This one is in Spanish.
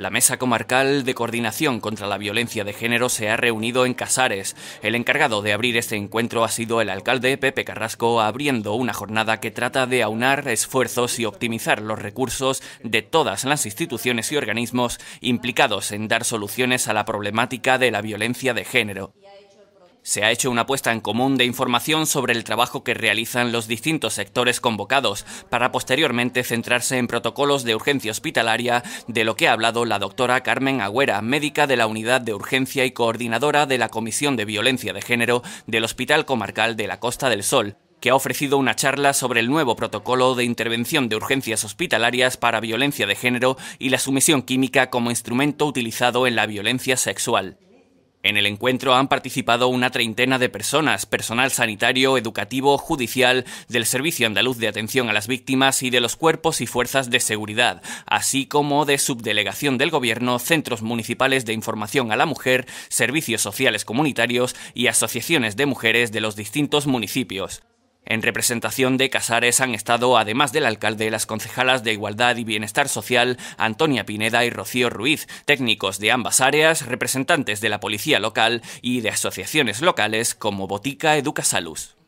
La Mesa Comarcal de Coordinación contra la Violencia de Género se ha reunido en Casares. El encargado de abrir este encuentro ha sido el alcalde Pepe Carrasco, abriendo una jornada que trata de aunar esfuerzos y optimizar los recursos de todas las instituciones y organismos implicados en dar soluciones a la problemática de la violencia de género. Se ha hecho una apuesta en común de información sobre el trabajo que realizan los distintos sectores convocados, para posteriormente centrarse en protocolos de urgencia hospitalaria, de lo que ha hablado la doctora Carmen Agüera, médica de la Unidad de Urgencia y coordinadora de la Comisión de Violencia de Género del Hospital Comarcal de la Costa del Sol, que ha ofrecido una charla sobre el nuevo protocolo de intervención de urgencias hospitalarias para violencia de género y la sumisión química como instrumento utilizado en la violencia sexual. En el encuentro han participado una treintena de personas, personal sanitario, educativo, judicial, del Servicio Andaluz de Atención a las Víctimas y de los cuerpos y fuerzas de seguridad, así como de subdelegación del Gobierno, centros municipales de información a la mujer, servicios sociales comunitarios y asociaciones de mujeres de los distintos municipios. En representación de Casares han estado, además del alcalde, las concejalas de Igualdad y Bienestar Social, Antonia Pineda y Rocío Ruiz, técnicos de ambas áreas, representantes de la policía local y de asociaciones locales como Botica Educa Salud.